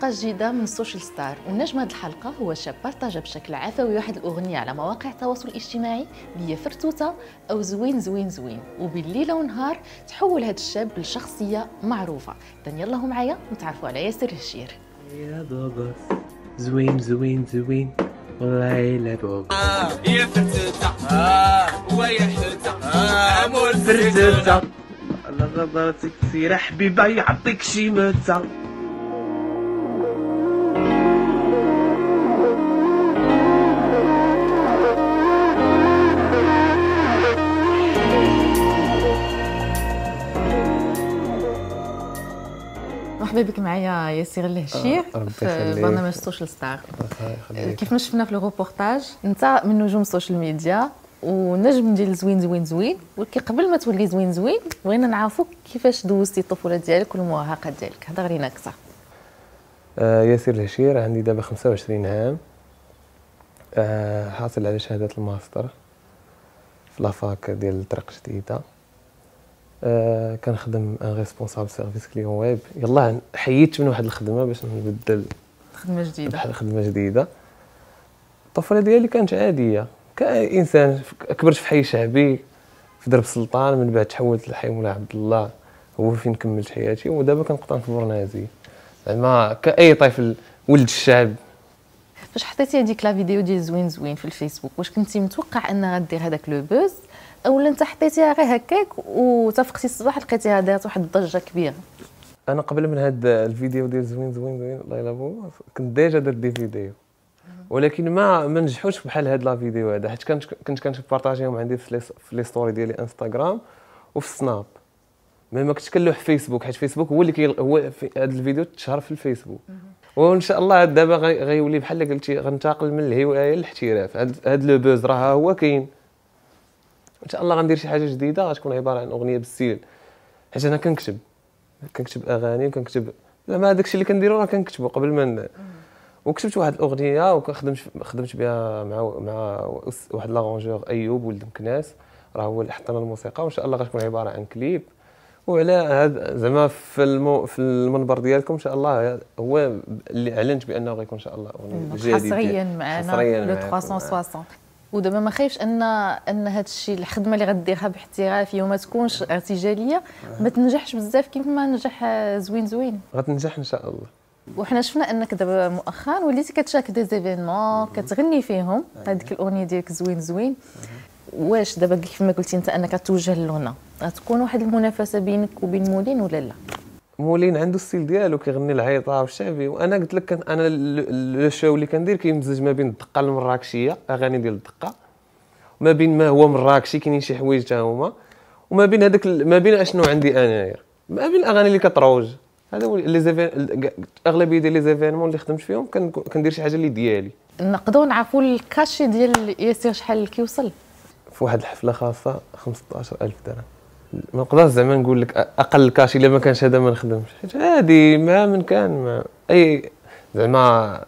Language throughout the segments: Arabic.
حلقة جديدة من سوشيال ستار ونجم هذه الحلقة هو شاب بارتاجا بشكل عفوي واحد الأغنية على مواقع التواصل الاجتماعي اللي هي فرتوتة أو زوين زوين زوين وبالليلة ونهار تحول هذا الشاب لشخصية معروفة إذن يلا معايا نتعرفوا على ياسر هشير يا بابا زوين زوين زوين والله لا بابا يا فرتوتة ويا حتة أمور فرتوتة الله غدرتك سيرة حبيبة يعطيك شي متة مرحبا بك معايا ياسر الهشير آه، في برنامج سوشيال آه، ستار كيف ما شفنا في الروبورتاج انت من نجوم السوشيال ميديا ونجم ديال زوين زوين زوين ولكن قبل ما تولي زوين زوين بغينا نعرفوك كيفاش دوزتي الطفوله ديالك والمراهقه ديالك هضر لينا اكثر آه، ياسر الهشير عندي دابا 25 عام حاصل على شهاده الماستر في لافاك ديال الطرق جديده آه، كنخدم ان ريسبونسابل سيرفيس كليون ويب يلا حيدت من واحد الخدمه باش نبدل خدمه جديده بحال خدمه جديده الطفوله ديالي كانت عاديه كانسان كبرت في حي شعبي في درب سلطان من بعد تحولت لحي مولاي عبد الله هو فين كملت حياتي ودابا كنقطن في برنازي زعما كاي طفل ولد الشعب فاش حطيتي هذيك لا فيديو ديال زوين زوين في الفيسبوك واش كنتي متوقع انها غدير هذاك لو بوز اولا انت حطيتيها غير هكاك وتفقتي الصباح لقيتيها دارت واحد الضجه كبيره انا قبل من هذا الفيديو ديال زوين زوين زوين الله يلاه كنت ديجا درت دي فيديو ولكن ما ما نجحوش بحال هاد لا فيديو هذا حيت كنت كنت كنبارطاجيهم عندي في لي ستوري ديالي انستغرام وفي السناب ما ما كنتش كنلوح في فيسبوك حيت فيسبوك هو اللي كي هو في هذا الفيديو تشهر في الفيسبوك وان شاء الله دابا غيولي بحال اللي قلتي غنتقل من الهوايه للاحتراف هاد لو بوز راه هو كاين ان شاء الله غندير شي حاجه جديده غتكون عباره عن اغنيه بالسيل حيت انا كنكتب كنكتب اغاني وكنكتب زعما هذاك الشيء اللي كنديرو راه كنكتبو قبل ما وكتبت واحد الاغنيه وخدمت خدمت بها مع مع واحد لاغونجور ايوب ولد مكناس راه هو اللي حطنا الموسيقى وان شاء الله غتكون عباره عن كليب وعلى هذا زعما في المو في المنبر ديالكم ان شاء الله هو اللي اعلنت بانه غيكون ان شاء الله اغنيه جديده حصريا معنا لو 360 ودابا ما خايفش ان ان هذا الشيء الخدمه اللي غديرها باحترافيه وما تكونش ارتجاليه ما تنجحش بزاف كيف ما نجح زوين زوين غتنجح ان شاء الله وحنا شفنا انك دابا مؤخرا وليتي كتشارك دي زيفينمون كتغني فيهم هذيك الاغنيه ديالك زوين زوين واش دابا كيف ما قلتي انت انك توجه للغنى غتكون واحد المنافسه بينك وبين مولين ولا لا مولين عنده ستيل ديالو كيغني العيطه والشعبي وانا قلت لك انا لو شو اللي كندير كيمزج ما بين الدقه المراكشيه اغاني ديال الدقه ما بين ما هو مراكشي كاينين شي حوايج حتى هما وما بين هذاك ما بين اشنو عندي انايا ما بين الاغاني اللي كتروج هذا هو لي زيفين اغلبيه ديال لي زيفينمون اللي خدمت فيهم كندير شي حاجه اللي ديالي نقدروا نعرفوا الكاشي ديال ياسر شحال كيوصل في واحد الحفله خاصه 15000 درهم ما نقدرش زعما نقول لك اقل كاش الا ما كانش هذا ما نخدمش حيت عادي ما من كان ما اي زعما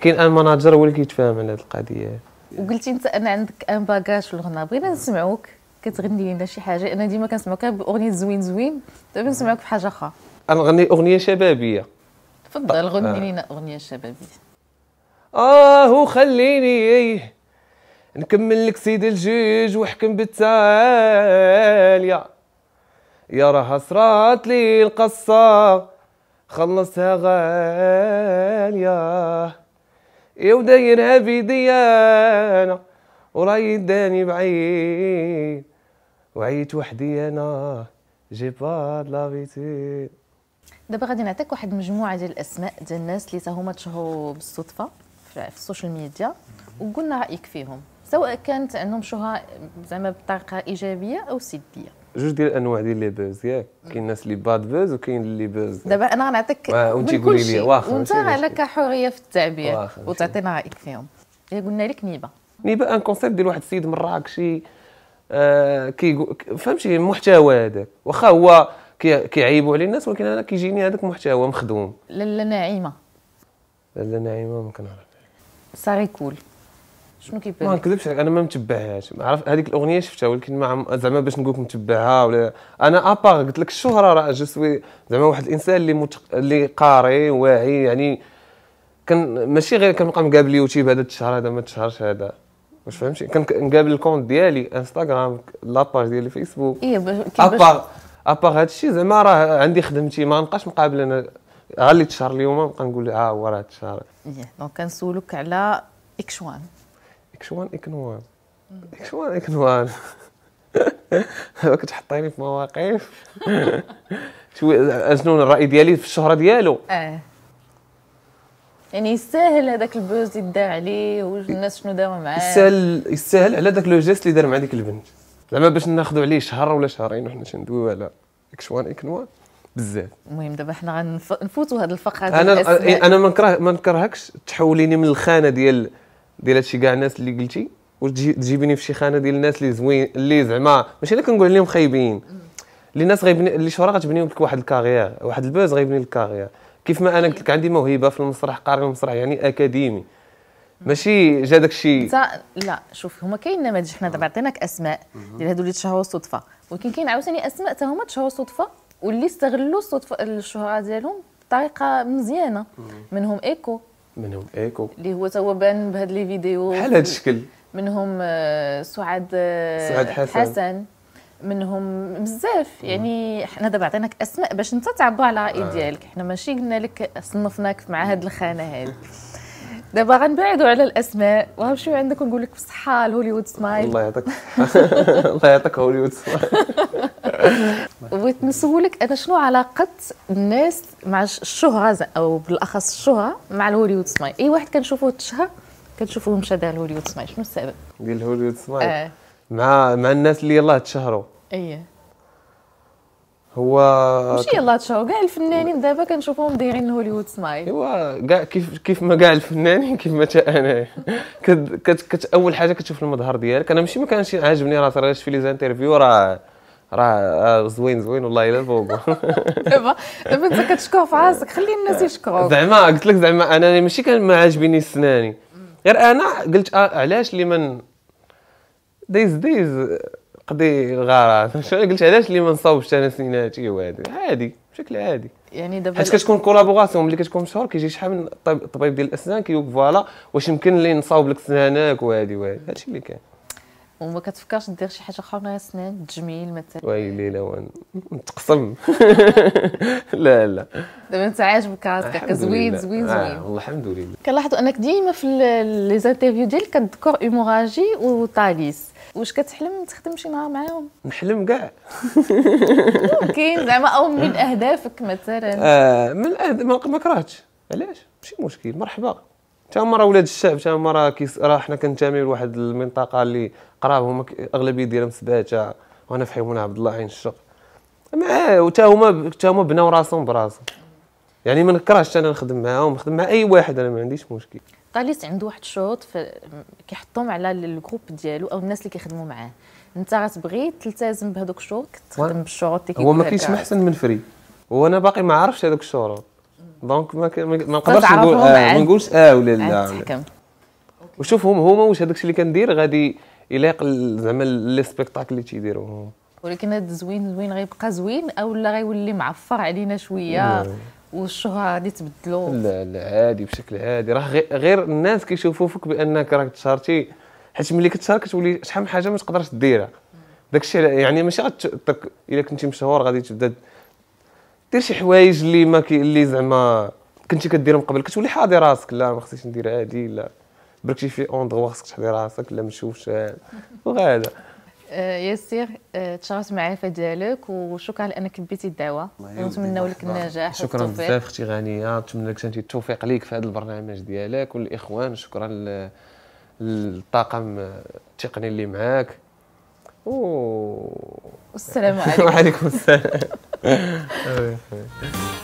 كاين ان ماناجر هو اللي كيتفاهم على هذه القضيه وقلتي انت انا عندك ان باكاج في الغناء بغينا نسمعوك كتغني لنا شي حاجه انا ديما كنسمعك باغنيه زوين زوين دابا نسمعك بحاجه اخرى نغني اغنيه شبابيه تفضل غني آه. لنا اغنيه شبابيه اه خليني إيه. نكمل لك سيدي الجيج وحكم بالتالية يا راها صرات لي القصة خلصتها غالية يا ودايرها ديانة وراي داني بعيد وعيت وحدي انا جي با لافيتي دابا غادي نعطيك واحد مجموعه ديال الاسماء ديال الناس اللي تاهما تشهروا بالصدفه في السوشيال ميديا وقلنا رايك فيهم سواء كانت عندهم شهره زعما بطريقه ايجابيه او سلبيه جوج ديال الانواع ديال لي بوز ياك كاين الناس اللي باد بوز وكاين اللي بوز دابا انا غنعطيك وانت قولي لي واخا وانت لك حريه في التعبير وتعطينا رايك فيهم إيه، قلنا لك نيبا نيبا ان كونسيبت ديال واحد السيد مراكشي آه كي فهمتي المحتوى هذاك واخا هو كيعيبوا عليه الناس ولكن انا كيجيني هذاك المحتوى مخدوم لاله نعيمه لاله نعيمه ما كنعرف ساري كول شنو كيبان ما نكذبش عليك انا ما متبعهاش عرفت هذيك الاغنيه شفتها ولكن ما زعما باش نقول لك متبعها ولا انا ابار قلت لك الشهره راه جو سوي زعما واحد الانسان اللي متق... اللي قاري واعي يعني كان ماشي غير كنبقى مقابل يوتيوب هذا تشهر هذا ما تشهرش هذا واش فهمتي كنقابل الكونت ديالي انستغرام لاباج ديالي فيسبوك اي باش ابار هذا الشيء زعما راه عندي خدمتي ما نبقاش مقابل انا غير اللي تشهر اليوم نبقى نقول ها آه، هو راه تشهر إيه، دونك كنسولك على اكشوان اكشوان اكنوان اكشوان اكنوان دابا كتحطيني في مواقف شو شنو الراي ديالي في الشهره ديالو اه يعني يستاهل هذاك البوز اللي دا عليه والناس شنو داروا معاه يستاهل يستاهل على ذاك لو جيست اللي دار مع ديك البنت زعما باش ناخذوا عليه شهر ولا شهرين وحنا تندويو على اكشوان اكنوان بزاف المهم دابا حنا غنفوتوا هذه الفقره انا انا ما نكره ما نكرهكش تحوليني من الخانه ديال ديال هادشي كاع الناس اللي قلتي وتجيبيني في شي خانه ديال الناس اللي زوين اللي زعما ماشي انا كنقول عليهم خايبين اللي الناس غيبني اللي شهره غتبني لك واحد الكارير واحد البوز غيبني الكارير كيف ما انا قلت لك عندي موهبه في المسرح قاري المسرح يعني اكاديمي ماشي جا داك الشيء لا شوف هما كاين نماذج حنا دابا عطيناك اسماء ديال هادو اللي تشهروا صدفه ولكن كاين عاوتاني اسماء حتى هما تشهروا صدفه واللي استغلوا الصدفه الشهره ديالهم بطريقه مزيانه منهم ايكو منهم ايكو اللي هو توا بان بهاد لي فيديو بحال هاد الشكل منهم آه، سعاد آه، سعاد حسن, حسن. منهم بزاف يعني حنا دابا عطيناك اسماء باش انت تعبوا على راي ديالك آه. حنا ماشي قلنا لك صنفناك مع هاد الخانه هذه دابا غنبعدوا على الاسماء وغنمشيو عندك ونقول لك بالصحه الهوليوود سمايل الله يعطيك الله يعطيك هوليوود سمايل بغيت نسولك انا شنو علاقه الناس مع الشهره او بالاخص الشهره مع الهوليوود سمايل اي واحد كنشوفوه تشهر كنشوفوه مشى دار الهوليوود سمايل شنو السبب ديال الهوليوود سمايل آه. مع مع الناس اللي يلاه تشهروا اييه هو ماشي يلا تشاو كاع الفنانين دابا كنشوفهم دايرين هوليوود سمايل ايوا كاع كيف كيف ما كاع الفنانين كيف ما انا كت كت اول حاجه كتشوف المظهر ديالك انا ماشي ما كانش عاجبني راه راه في لي زانترفيو راه راه زوين زوين والله الا فوق دابا دابا انت كتشكر في راسك خلي الناس آه، يشكروك زعما قلت لك زعما انا ماشي كان ما عاجبني سناني غير انا قلت آه، علاش اللي من دايز دايز قضي الغرض قلت علاش اللي ما نصاوبش انا سيناتي وهذا عادي بشكل عادي يعني دابا حيت كتكون كولابوراسيون ملي كتكون مشهور كيجي شحال من طبيب ديال الاسنان كيقول فوالا واش يمكن لي نصاوب لك سنانك وهادي وهادي هادشي اللي كاين وما كتفكرش دير شي حاجه اخرى ناقص سنان تجميل مثلا ويلي لا نتقسم لا لا دابا انت عاجبك راسك زوين زوين زوين آه والله الحمد لله كنلاحظوا انك ديما في لي زانترفيو ديالك كتذكر ايموراجي وطاليس واش كتحلم تخدم شي نهار معاهم نحلم كاع ممكن زعما او من اهدافك مثلا آه من الاهداف ما كرهتش علاش ماشي مشكل مرحبا حتى هما راه ولاد الشعب حتى هما راه راه حنا كنتميو لواحد المنطقه اللي قراب هما اغلبيه ديالهم سباته وانا في حيوان عبد الله عين الشق معاه حتى هما حتى هما بناو راسهم براسهم يعني ما نكرهش انا نخدم معاهم نخدم مع اي واحد انا ما عنديش مشكل طاليس عنده واحد الشروط كيحطهم على الجروب ديالو او الناس اللي كيخدموا معاه انت غتبغي تلتزم بهذوك الشروط تخدم بالشروط اللي هو ما كاينش احسن من فري وانا باقي ما عرفتش هذوك الشروط دونك ما ما نقدرش نقول آه ما نقولش اه ولا لا وشوف هما هما واش هذاك الشيء اللي كندير غادي يليق زعما لي سبيكتاكل اللي تيديروا ولكن هذا زوين زوين غيبقى زوين او لا غيولي معفر علينا شويه نعم. والشهره غادي تبدلوا لا لا عادي بشكل عادي راه غير الناس كيشوفوا فيك بانك راك تشهرتي حيت ملي كتشارك كتولي شحال من حاجه ما تقدرش ديرها داك الشيء يعني ماشي غتك الا كنتي مشهور غادي تبدا دير شي حوايج اللي ما كي اللي زعما كنتي كديرهم قبل كتولي حاضي راسك لا ما خصنيش ندير هادي لا برك شي في اوندغوا خصك تحضي راسك لا ما تشوفش وهذا آه، ياسير آه، تشرفت في ديالك وشكرا لانك لبيتي الدعوه ونتمناو لك النجاح شكرا بزاف اختي غانيه نتمنى لك انت التوفيق ليك في هذا البرنامج ديالك والاخوان شكرا للطاقم التقني اللي معاك و والسلام عليكم وعليكم السلام 嗯。